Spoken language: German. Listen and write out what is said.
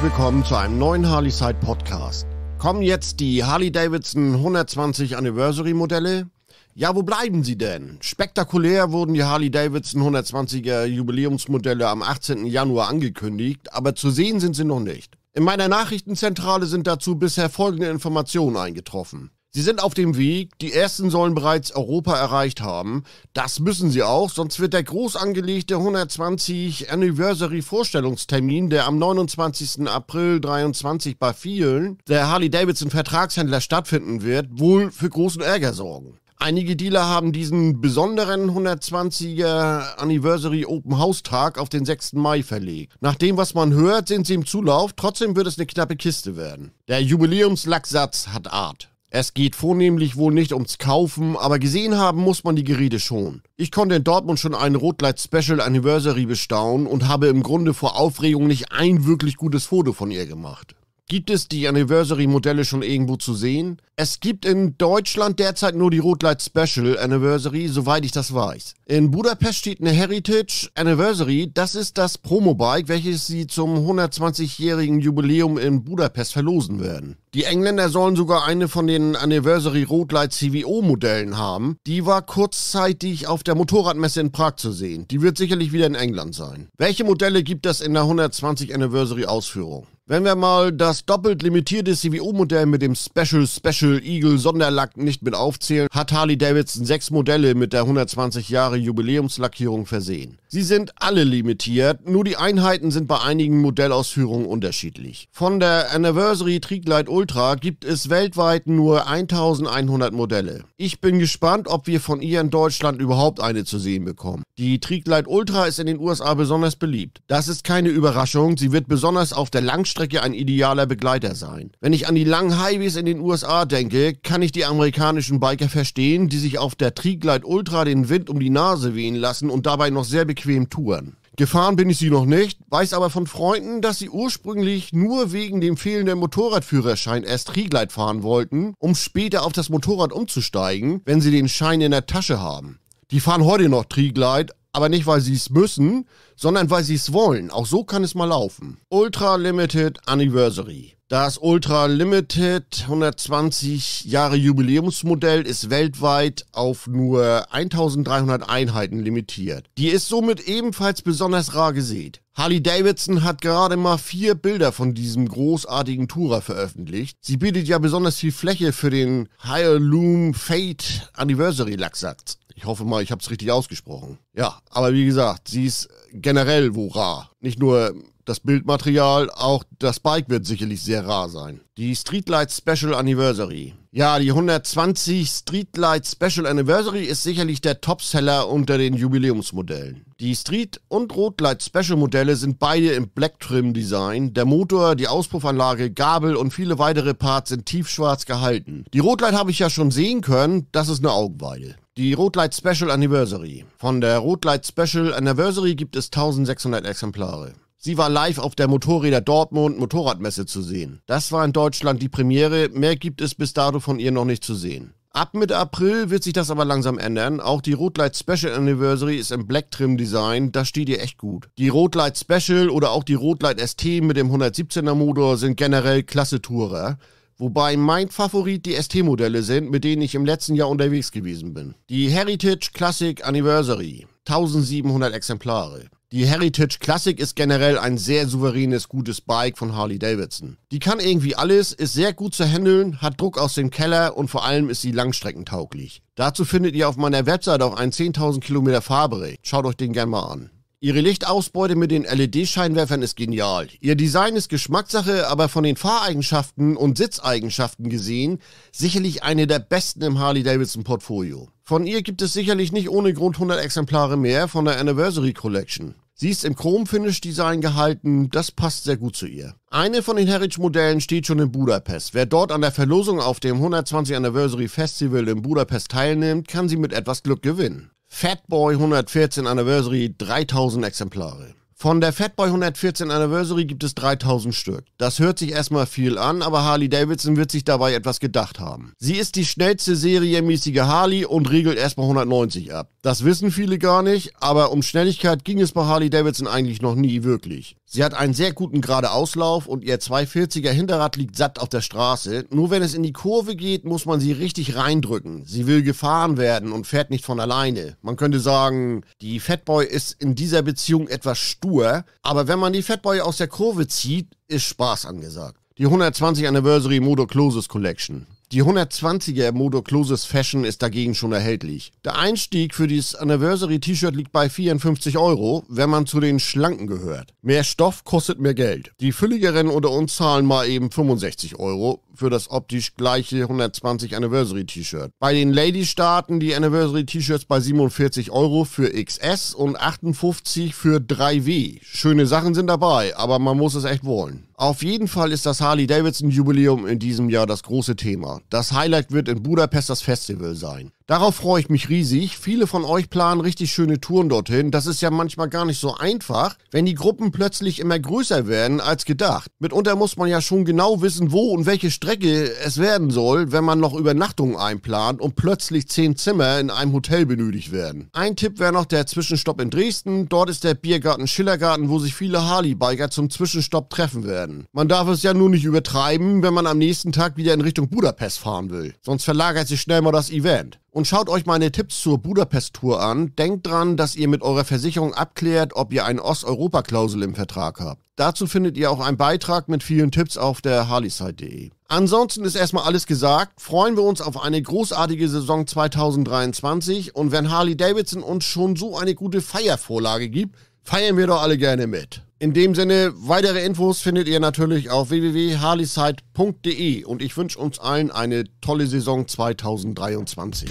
herzlich willkommen zu einem neuen Harley Side Podcast. Kommen jetzt die Harley Davidson 120 Anniversary Modelle? Ja, wo bleiben sie denn? Spektakulär wurden die Harley Davidson 120er Jubiläumsmodelle am 18. Januar angekündigt, aber zu sehen sind sie noch nicht. In meiner Nachrichtenzentrale sind dazu bisher folgende Informationen eingetroffen. Sie sind auf dem Weg, die ersten sollen bereits Europa erreicht haben. Das müssen sie auch, sonst wird der groß angelegte 120 Anniversary Vorstellungstermin, der am 29. April 23 bei vielen der Harley Davidson Vertragshändler stattfinden wird, wohl für großen Ärger sorgen. Einige Dealer haben diesen besonderen 120er Anniversary Open House Tag auf den 6. Mai verlegt. Nach dem, was man hört, sind sie im Zulauf, trotzdem wird es eine knappe Kiste werden. Der Jubiläumslacksatz hat Art. Es geht vornehmlich wohl nicht ums Kaufen, aber gesehen haben muss man die Geräte schon. Ich konnte in Dortmund schon einen Rotlight Special Anniversary bestaunen und habe im Grunde vor Aufregung nicht ein wirklich gutes Foto von ihr gemacht. Gibt es die Anniversary-Modelle schon irgendwo zu sehen? Es gibt in Deutschland derzeit nur die Rotlight Special Anniversary, soweit ich das weiß. In Budapest steht eine Heritage Anniversary. Das ist das Promobike, welches sie zum 120-jährigen Jubiläum in Budapest verlosen werden. Die Engländer sollen sogar eine von den Anniversary Rotlight CVO-Modellen haben. Die war kurzzeitig auf der Motorradmesse in Prag zu sehen. Die wird sicherlich wieder in England sein. Welche Modelle gibt es in der 120 Anniversary Ausführung? Wenn wir mal das doppelt limitierte CVO-Modell mit dem Special Special Eagle Sonderlack nicht mit aufzählen, hat Harley Davidson sechs Modelle mit der 120 Jahre Jubiläumslackierung versehen. Sie sind alle limitiert, nur die Einheiten sind bei einigen Modellausführungen unterschiedlich. Von der Anniversary Trieglight Ultra gibt es weltweit nur 1100 Modelle. Ich bin gespannt, ob wir von ihr in Deutschland überhaupt eine zu sehen bekommen. Die Trieglight Ultra ist in den USA besonders beliebt. Das ist keine Überraschung, sie wird besonders auf der Langstrecke Langstrecke ein idealer Begleiter sein. Wenn ich an die langen Highways in den USA denke, kann ich die amerikanischen Biker verstehen, die sich auf der Triglide Ultra den Wind um die Nase wehen lassen und dabei noch sehr bequem touren. Gefahren bin ich sie noch nicht, weiß aber von Freunden, dass sie ursprünglich nur wegen dem fehlenden Motorradführerschein erst Triglide fahren wollten, um später auf das Motorrad umzusteigen, wenn sie den Schein in der Tasche haben. Die fahren heute noch Trigleit, aber nicht, weil sie es müssen, sondern weil sie es wollen. Auch so kann es mal laufen. Ultra Limited Anniversary. Das Ultra Limited 120 Jahre Jubiläumsmodell ist weltweit auf nur 1300 Einheiten limitiert. Die ist somit ebenfalls besonders rar gesät. Harley Davidson hat gerade mal vier Bilder von diesem großartigen Tourer veröffentlicht. Sie bietet ja besonders viel Fläche für den Higher Loom Fate Anniversary Lacksatz. Ich hoffe mal, ich habe es richtig ausgesprochen. Ja, aber wie gesagt, sie ist generell Wura. Nicht nur das Bildmaterial, auch das Bike wird sicherlich sehr rar sein. Die Streetlight Special Anniversary. Ja, die 120 Streetlight Special Anniversary ist sicherlich der Topseller unter den Jubiläumsmodellen. Die Street- und Rotlight Special Modelle sind beide im Black Trim Design. Der Motor, die Auspuffanlage, Gabel und viele weitere Parts sind tiefschwarz gehalten. Die Rotlight habe ich ja schon sehen können, das ist eine Augenweide. Die Rotlight Special Anniversary. Von der Rotlight Special Anniversary gibt es 1600 Exemplare. Sie war live auf der Motorräder Dortmund Motorradmesse zu sehen. Das war in Deutschland die Premiere, mehr gibt es bis dato von ihr noch nicht zu sehen. Ab Mitte April wird sich das aber langsam ändern. Auch die Rotlight Special Anniversary ist im Black Trim Design, das steht ihr echt gut. Die Rotlight Special oder auch die Rotlight ST mit dem 117er Motor sind generell klasse Tourer. Wobei mein Favorit die ST-Modelle sind, mit denen ich im letzten Jahr unterwegs gewesen bin. Die Heritage Classic Anniversary, 1700 Exemplare. Die Heritage Classic ist generell ein sehr souveränes, gutes Bike von Harley Davidson. Die kann irgendwie alles, ist sehr gut zu handeln, hat Druck aus dem Keller und vor allem ist sie langstreckentauglich. Dazu findet ihr auf meiner Website auch einen 10.000 Kilometer Fahrbericht. Schaut euch den gerne mal an. Ihre Lichtausbeute mit den LED-Scheinwerfern ist genial. Ihr Design ist Geschmackssache, aber von den Fahreigenschaften und Sitzeigenschaften gesehen sicherlich eine der besten im Harley-Davidson-Portfolio. Von ihr gibt es sicherlich nicht ohne Grund 100 Exemplare mehr von der Anniversary Collection. Sie ist im Chrom-Finish-Design gehalten, das passt sehr gut zu ihr. Eine von den Heritage-Modellen steht schon in Budapest. Wer dort an der Verlosung auf dem 120 Anniversary Festival in Budapest teilnimmt, kann sie mit etwas Glück gewinnen. Fatboy 114 Anniversary 3000 Exemplare. Von der Fatboy 114 Anniversary gibt es 3000 Stück. Das hört sich erstmal viel an, aber Harley Davidson wird sich dabei etwas gedacht haben. Sie ist die schnellste serienmäßige Harley und regelt erstmal 190 ab. Das wissen viele gar nicht, aber um Schnelligkeit ging es bei Harley Davidson eigentlich noch nie wirklich. Sie hat einen sehr guten geradeauslauf und ihr 240er Hinterrad liegt satt auf der Straße. Nur wenn es in die Kurve geht, muss man sie richtig reindrücken. Sie will gefahren werden und fährt nicht von alleine. Man könnte sagen, die Fatboy ist in dieser Beziehung etwas stur, aber wenn man die Fatboy aus der Kurve zieht, ist Spaß angesagt. Die 120 Anniversary Moto Closes Collection. Die 120er Modo Closes Fashion ist dagegen schon erhältlich. Der Einstieg für dieses Anniversary-T-Shirt liegt bei 54 Euro, wenn man zu den Schlanken gehört. Mehr Stoff kostet mehr Geld. Die Fülligeren unter uns zahlen mal eben 65 Euro für das optisch gleiche 120 Anniversary-T-Shirt. Bei den Ladies starten die Anniversary-T-Shirts bei 47 Euro für XS und 58 für 3W. Schöne Sachen sind dabei, aber man muss es echt wollen. Auf jeden Fall ist das Harley-Davidson-Jubiläum in diesem Jahr das große Thema. Das Highlight wird in Budapest das Festival sein. Darauf freue ich mich riesig. Viele von euch planen richtig schöne Touren dorthin. Das ist ja manchmal gar nicht so einfach, wenn die Gruppen plötzlich immer größer werden als gedacht. Mitunter muss man ja schon genau wissen, wo und welche Strecke es werden soll, wenn man noch Übernachtungen einplant und plötzlich zehn Zimmer in einem Hotel benötigt werden. Ein Tipp wäre noch der Zwischenstopp in Dresden. Dort ist der Biergarten Schillergarten, wo sich viele Harley-Biker zum Zwischenstopp treffen werden. Man darf es ja nur nicht übertreiben, wenn man am nächsten Tag wieder in Richtung Budapest Budapest fahren will. Sonst verlagert sich schnell mal das Event. Und schaut euch meine Tipps zur Budapest-Tour an. Denkt dran, dass ihr mit eurer Versicherung abklärt, ob ihr eine Osteuropa-Klausel im Vertrag habt. Dazu findet ihr auch einen Beitrag mit vielen Tipps auf der harleyside.de. Ansonsten ist erstmal alles gesagt. Freuen wir uns auf eine großartige Saison 2023. Und wenn Harley Davidson uns schon so eine gute Feiervorlage gibt, feiern wir doch alle gerne mit. In dem Sinne, weitere Infos findet ihr natürlich auf www.harleyside.de und ich wünsche uns allen eine tolle Saison 2023.